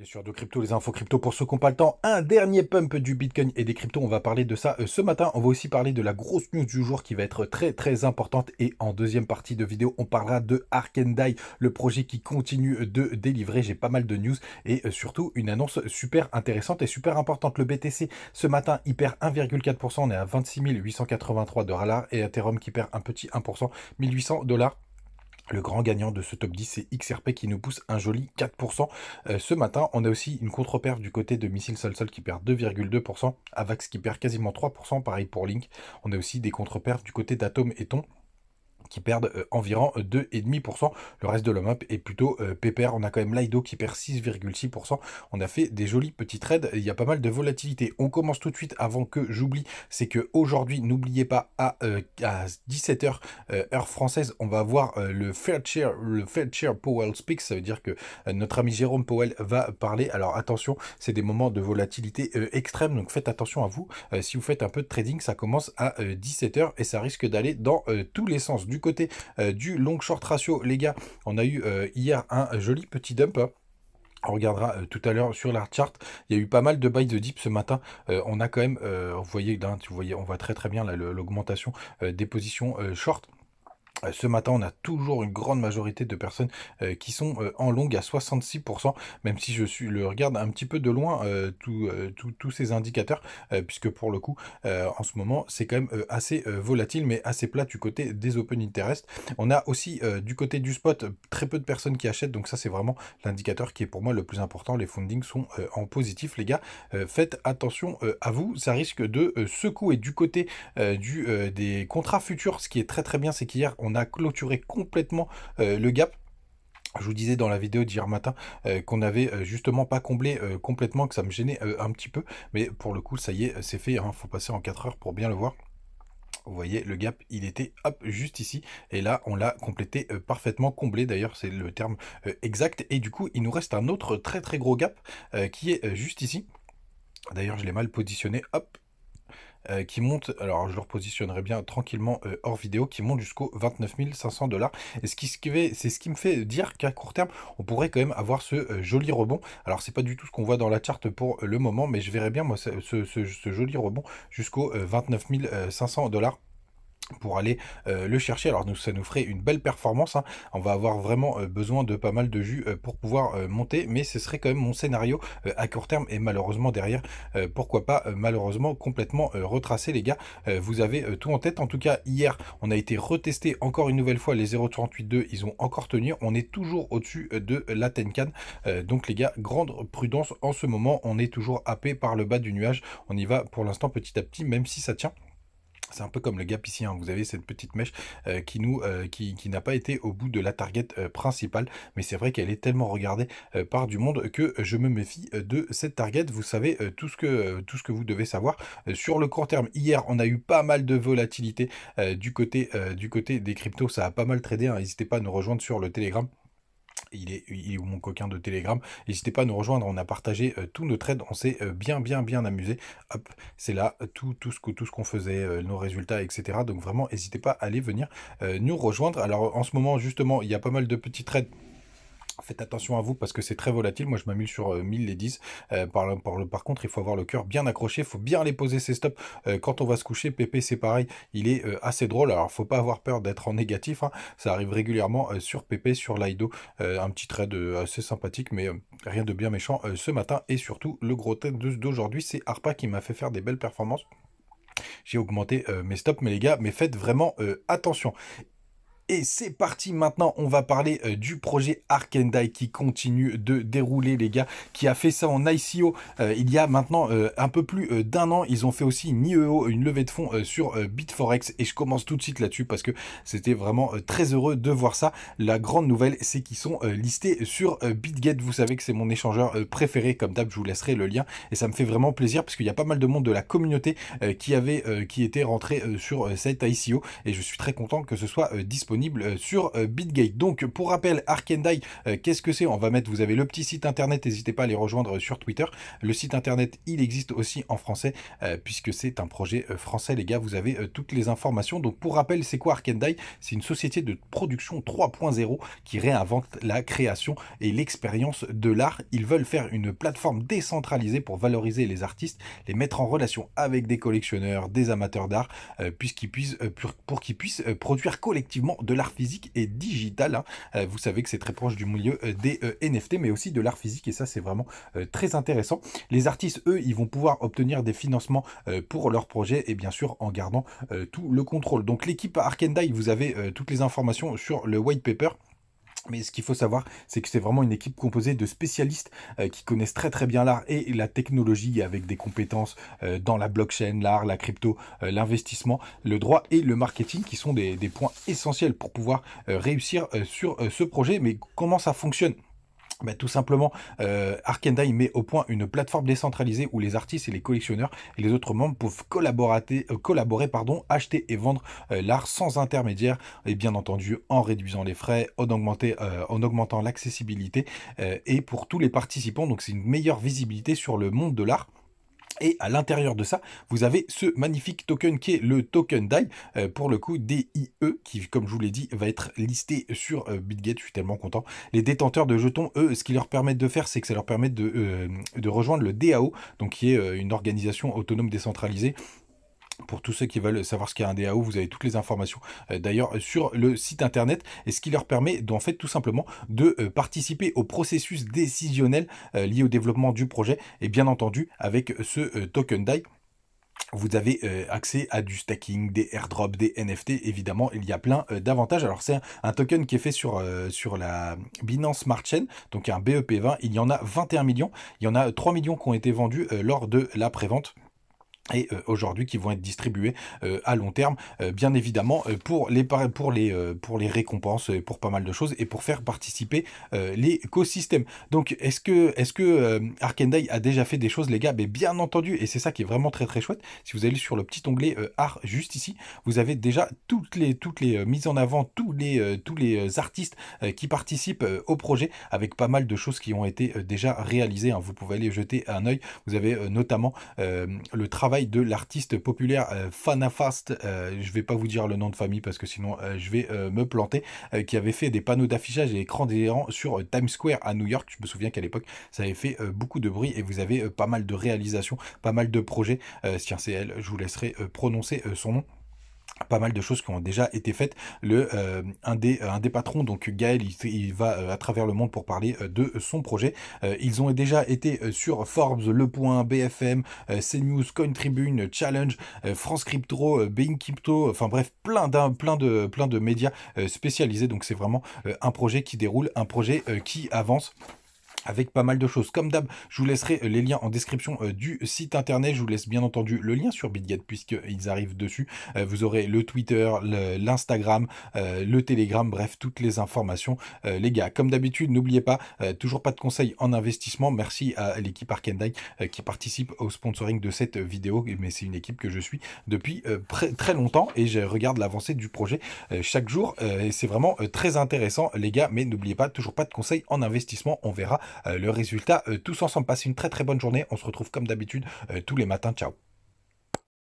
Bien sûr, de crypto, les infos crypto pour ceux qui n'ont pas le temps. Un dernier pump du Bitcoin et des cryptos. On va parler de ça euh, ce matin. On va aussi parler de la grosse news du jour qui va être très très importante. Et en deuxième partie de vidéo, on parlera de Arkendai, le projet qui continue de délivrer. J'ai pas mal de news et euh, surtout une annonce super intéressante et super importante. Le BTC ce matin, il perd 1,4%. On est à 26 883 dollars et Ethereum qui perd un petit 1%, 1800 dollars. Le grand gagnant de ce top 10, c'est XRP qui nous pousse un joli 4%. Euh, ce matin, on a aussi une contre du côté de Missile Sol-Sol qui perd 2,2%, Avax qui perd quasiment 3%, pareil pour Link. On a aussi des contre du côté d'Atom et Ton qui perdent euh, environ 2,5%. Euh, le reste de l'homme est plutôt euh, pépère. On a quand même l'ido qui perd 6,6%. On a fait des jolis petits trades. Il y a pas mal de volatilité. On commence tout de suite avant que j'oublie. C'est que aujourd'hui, n'oubliez pas, à, 17h, heure française, on va avoir le Fair Chair, le Powell Speaks. Ça veut dire que notre ami Jérôme Powell va parler. Alors attention, c'est des moments de volatilité extrême. Donc faites attention à vous. si vous faites un peu de trading, ça commence à 17h et ça risque d'aller dans tous les sens. Du côté euh, du long short ratio, les gars, on a eu euh, hier un joli petit dump. On regardera euh, tout à l'heure sur la chart. Il y a eu pas mal de buy de dip ce matin. on a quand même, vous voyez, tu voyez, on voit très très bien l'augmentation des positions short. Euh, ce matin, on a toujours une grande majorité de personnes euh, qui sont euh, en longue à 66%, même si je suis, le regarde un petit peu de loin tous ces indicateurs, puisque pour le coup, en ce moment, c'est quand même assez volatile, mais assez plat du côté des open interest. On a aussi du côté du spot très peu de personnes qui achètent, donc ça c'est vraiment l'indicateur qui est pour moi le plus important. Les fundings sont en positif, les gars. faites attention à vous, ça risque de secouer du côté des contrats futurs. Ce qui est très très bien, c'est qu'hier, on on a clôturé complètement euh, le gap je vous disais dans la vidéo d'hier matin euh, qu'on avait euh, justement pas comblé complètement, que ça me gênait un petit peu, mais pour le coup, ça y est, c'est fait, il hein. faut passer en 4 heures pour bien le voir. Vous voyez, le gap, il était hop, juste ici. Et là, on l'a complété parfaitement, comblé d'ailleurs, c'est le terme exact. Et du coup, il nous reste un autre très très gros gap qui est juste ici. D'ailleurs, je l'ai mal positionné, hop, euh, qui monte, alors je le repositionnerai bien tranquillement euh, hors vidéo, qui monte jusqu'au 29 500 dollars. Et ce qui, c'est ce qui me fait dire qu'à court terme, on pourrait quand même avoir ce euh, joli rebond. Alors c'est pas du tout ce qu'on voit dans la charte pour le moment, mais je verrai bien moi ce, joli rebond jusqu'au 29 500 dollars pour aller euh, le chercher. Alors ça nous ferait une belle performance. Hein. On va avoir vraiment euh, besoin de pas mal de jus euh, pour pouvoir monter, mais ce serait quand même mon scénario à court terme et malheureusement derrière, pourquoi pas malheureusement complètement retracé les gars. vous avez tout en tête. En tout cas, hier, on a été retesté encore une nouvelle fois les 0.38.2. Ils ont encore tenu. On est toujours au-dessus de la Tenkan. donc les gars, grande prudence en ce moment. On est toujours happé par le bas du nuage. On y va pour l'instant petit à petit, même si ça tient. C'est un peu comme le gap ici, hein. vous avez cette petite mèche euh, qui nous euh, qui, qui n'a pas été au bout de la target euh, principale, mais c'est vrai qu'elle est tellement regardée par du monde que je me méfie de cette target. Vous savez tout ce que tout ce que vous devez savoir sur le court terme. Hier, on a eu pas mal de volatilité du côté du côté des cryptos, ça a pas mal tradé. Hein. N'hésitez pas à nous rejoindre sur le Telegram il est, mon coquin de Telegram. N'hésitez pas à nous rejoindre, on a partagé euh, tous nos trades, on s'est euh, bien bien bien amusé. Hop, c'est là euh, tout, tout ce tout ce qu'on faisait, nos résultats, etc. Donc vraiment, n'hésitez pas à aller venir nous rejoindre. Alors en ce moment, justement, il y a pas mal de petits trades faites attention à vous parce que c'est très volatile. Moi, je m'amuse sur 1000 euh, et 10. Euh, par, contre, il faut avoir le cœur bien accroché. Il faut bien les poser ses stops euh, quand on va se coucher. Pépé, c'est pareil. Il est assez drôle. Alors, faut pas avoir peur d'être en négatif. Hein. Ça arrive régulièrement sur Pépé, sur Lido. un petit trade assez sympathique, mais rien de bien méchant ce matin. Et surtout, le gros tête d'aujourd'hui, c'est Arpa qui m'a fait faire des belles performances j'ai augmenté mes stops, mais les gars, mais faites vraiment attention. Et c'est parti maintenant, on va parler euh, du projet Arkendai qui continue de dérouler les gars, qui a fait ça en ICO euh, il y a maintenant euh, un peu plus d'un an. Ils ont fait aussi une IEO, une levée de fonds sur Bitforex et je commence tout de suite là-dessus parce que c'était vraiment très heureux de voir ça. La grande nouvelle, c'est qu'ils sont listés sur BitGet. Vous savez que c'est mon échangeur préféré, comme d'hab, je vous laisserai le lien et ça me fait vraiment plaisir parce qu'il y a pas mal de monde de la communauté qui avait, qui était rentré sur cette ICO et je suis très content que ce soit disponible euh, sur euh, BitGate. Donc pour rappel, Arkendai, euh, qu'est-ce que c'est On va mettre, vous avez le petit site internet, n'hésitez pas à les rejoindre sur Twitter. Le site internet, il existe aussi en français, puisque c'est un projet français, les gars, vous avez toutes les informations. Donc pour rappel, c'est quoi Arkendai C'est une société de production 3.0 qui réinvente la création et l'expérience de l'art. Ils veulent faire une plateforme décentralisée pour valoriser les artistes, les mettre en relation avec des collectionneurs, des amateurs d'art, puisqu'ils puissent, pour qu'ils puissent produire collectivement de de l'art physique et digital. Hein. Euh, vous savez que c'est très proche du milieu euh, des euh, NFT, mais aussi de l'art physique, et ça c'est vraiment très intéressant. Les artistes, eux, ils vont pouvoir obtenir des financements pour leurs projets, et bien sûr en gardant tout le contrôle. Donc l'équipe Arkendai, vous avez toutes les informations sur le white paper. Mais ce qu'il faut savoir, c'est que c'est vraiment une équipe composée de spécialistes euh, qui connaissent très très bien l'art et la technologie avec des compétences euh, dans la blockchain, l'art, la crypto, euh, l'investissement, le droit et le marketing qui sont des points essentiels pour pouvoir réussir sur ce projet. Mais comment ça fonctionne bah, tout simplement, euh, Arkendai met au point une plateforme décentralisée où les artistes et les collectionneurs et les autres membres peuvent collaborer, euh, collaborer pardon, acheter et vendre euh, l'art sans intermédiaire, et bien entendu en réduisant les frais, en, euh, en augmentant l'accessibilité et pour tous les participants. Donc c'est une meilleure visibilité sur le monde de l'art. Et à l'intérieur de ça, vous avez ce magnifique token qui est le token DAI, euh, pour le coup DIE, qui, comme je vous l'ai dit, va être listé sur Bitgate. Euh, BitGet. Je suis tellement content. Les détenteurs de jetons, eux, ce qu'ils leur permettent de faire, c'est que ça leur permet de, euh, de rejoindre le DAO, donc qui est une organisation autonome décentralisée pour tous ceux qui veulent savoir ce qu'est un DAO, vous avez toutes les informations euh, d'ailleurs sur le site internet et ce qui leur permet d'en fait tout simplement de euh, participer au processus décisionnel euh, lié au développement du projet et bien entendu avec ce token DAI vous avez accès à du stacking, des airdrops, des NFT, évidemment, il y a plein d'avantages. Alors c'est un, token qui est fait sur, sur la Binance Smart Chain, donc un BEP20, il y en a 21 millions, il y en a 3 millions qui ont été vendus lors de la prévente. vente et euh, aujourd'hui qui vont être distribués euh, à long terme, euh, bien évidemment, pour les, pour, les, pour les récompenses, pour pas mal de choses, et pour faire participer l'écosystème. Donc, est-ce que, est -ce que Arkendai a déjà fait des choses, les gars Mais bien entendu, et c'est ça qui est vraiment très très chouette, si vous allez sur le petit onglet art juste ici, vous avez déjà toutes les, toutes les mises en avant, tous les, tous les artistes qui participent au projet, avec pas mal de choses qui ont été déjà réalisées. Hein. Vous pouvez aller jeter un œil vous avez notamment le travail de l'artiste populaire euh, Fanafast, euh, je vais pas vous dire le nom de famille parce que sinon euh, je vais me planter, qui avait fait des panneaux d'affichage et écrans délirants sur Times Square à New York. Je me souviens qu'à l'époque, ça avait fait beaucoup de bruit et vous avez pas mal de réalisations, pas mal de projets. tiens, c'est elle, je vous laisserai prononcer son nom pas mal de choses qui ont déjà été faites. Le, euh, un, des, euh, un des patrons, donc Gaël, il, va euh, à travers le monde pour parler de son projet. ils ont déjà été sur Forbes, Le Point, BFM, CNews, Coin Tribune, Challenge, France Crypto, Bain Crypto, enfin bref, plein, d'un, plein, de, plein de médias spécialisés. Donc c'est vraiment un projet qui déroule, un projet qui avance avec pas mal de choses. Comme d'hab, je vous laisserai euh, les liens en description euh, du site internet. Je vous laisse bien entendu le lien sur Bitget puisqu'ils arrivent dessus. Euh, vous aurez le Twitter, l'Instagram, le, Telegram, bref, toutes les informations. Les gars, comme d'habitude, n'oubliez pas, toujours pas de conseils en investissement. Merci à l'équipe Arkendai qui participe au sponsoring de cette vidéo. Mais c'est une équipe que je suis depuis très longtemps et je regarde l'avancée du projet chaque jour. c'est vraiment très intéressant, les gars. Mais n'oubliez pas, toujours pas de conseils en investissement. On verra euh, le résultat euh, tous ensemble. Passez une très très bonne journée. On se retrouve comme d'habitude euh, tous les matins. Ciao.